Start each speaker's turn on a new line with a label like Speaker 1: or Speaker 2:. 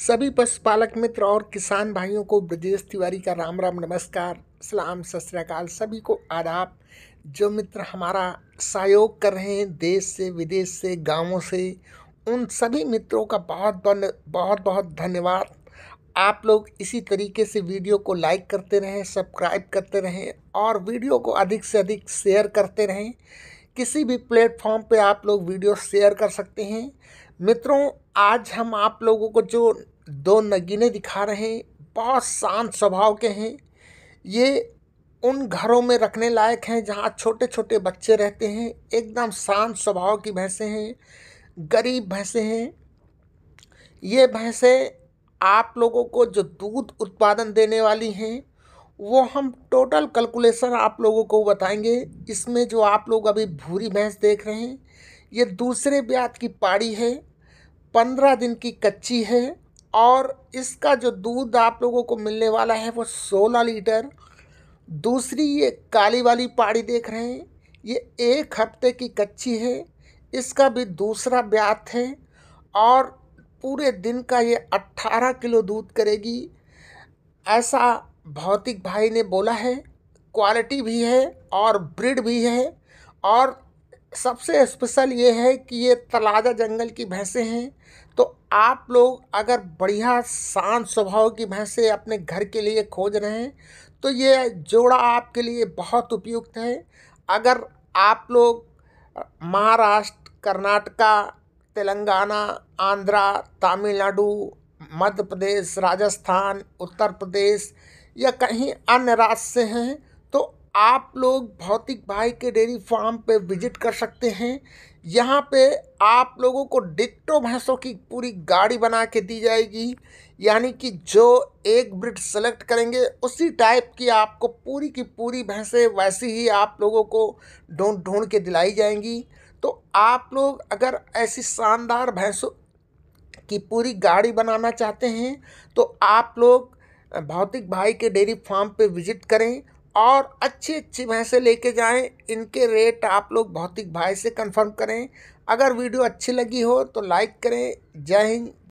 Speaker 1: सभी पशुपालक मित्र और किसान भाइयों को ब्रजेश तिवारी का राम राम नमस्कार सलाम सत सभी को आदाब जो मित्र हमारा सहयोग कर रहे हैं देश से विदेश से गांवों से उन सभी मित्रों का बहुत बहुत बहुत धन्यवाद आप लोग इसी तरीके से वीडियो को लाइक करते रहें सब्सक्राइब करते रहें और वीडियो को अधिक से अधिक शेयर करते रहें किसी भी प्लेटफॉर्म पे आप लोग वीडियो शेयर कर सकते हैं मित्रों आज हम आप लोगों को जो दो नगीने दिखा रहे हैं बहुत शांत स्वभाव के हैं ये उन घरों में रखने लायक हैं जहाँ छोटे छोटे बच्चे रहते हैं एकदम शांत स्वभाव की भैंसें हैं गरीब भैंसें हैं ये भैंसें आप लोगों को जो दूध उत्पादन देने वाली हैं वो हम टोटल कैलकुलेशन आप लोगों को बताएंगे इसमें जो आप लोग अभी भूरी भैंस देख रहे हैं ये दूसरे ब्याज की पाड़ी है पंद्रह दिन की कच्ची है और इसका जो दूध आप लोगों को मिलने वाला है वो सोलह लीटर दूसरी ये काली वाली पाड़ी देख रहे हैं ये एक हफ्ते की कच्ची है इसका भी दूसरा ब्यात है और पूरे दिन का ये अट्ठारह किलो दूध करेगी ऐसा भौतिक भाई ने बोला है क्वालिटी भी है और ब्रिड भी है और सबसे स्पेशल ये है कि ये तलाजा जंगल की भैंसें हैं तो आप लोग अगर बढ़िया शांत स्वभाव की भैंसें अपने घर के लिए खोज रहे हैं तो ये जोड़ा आपके लिए बहुत उपयुक्त है अगर आप लोग महाराष्ट्र कर्नाटका तेलंगाना आंध्रा तमिलनाडु मध्य प्रदेश राजस्थान उत्तर प्रदेश या कहीं अन्य राज्य से हैं तो आप लोग भौतिक भाई के डेयरी फार्म पे विजिट कर सकते हैं यहाँ पे आप लोगों को डिक्टो भैंसों की पूरी गाड़ी बना के दी जाएगी यानी कि जो एक ब्रिड सेलेक्ट करेंगे उसी टाइप की आपको पूरी की पूरी भैंसें वैसी ही आप लोगों को ढूंढ ढूंढ के दिलाई जाएंगी तो आप लोग अगर ऐसी शानदार भैंसों की पूरी गाड़ी बनाना चाहते हैं तो आप लोग भौतिक भाई के डेयरी फार्म पे विजिट करें और अच्छी अच्छी भैंसें लेके जाएं इनके रेट आप लोग भौतिक भाई से कंफर्म करें अगर वीडियो अच्छी लगी हो तो लाइक करें जय हिंद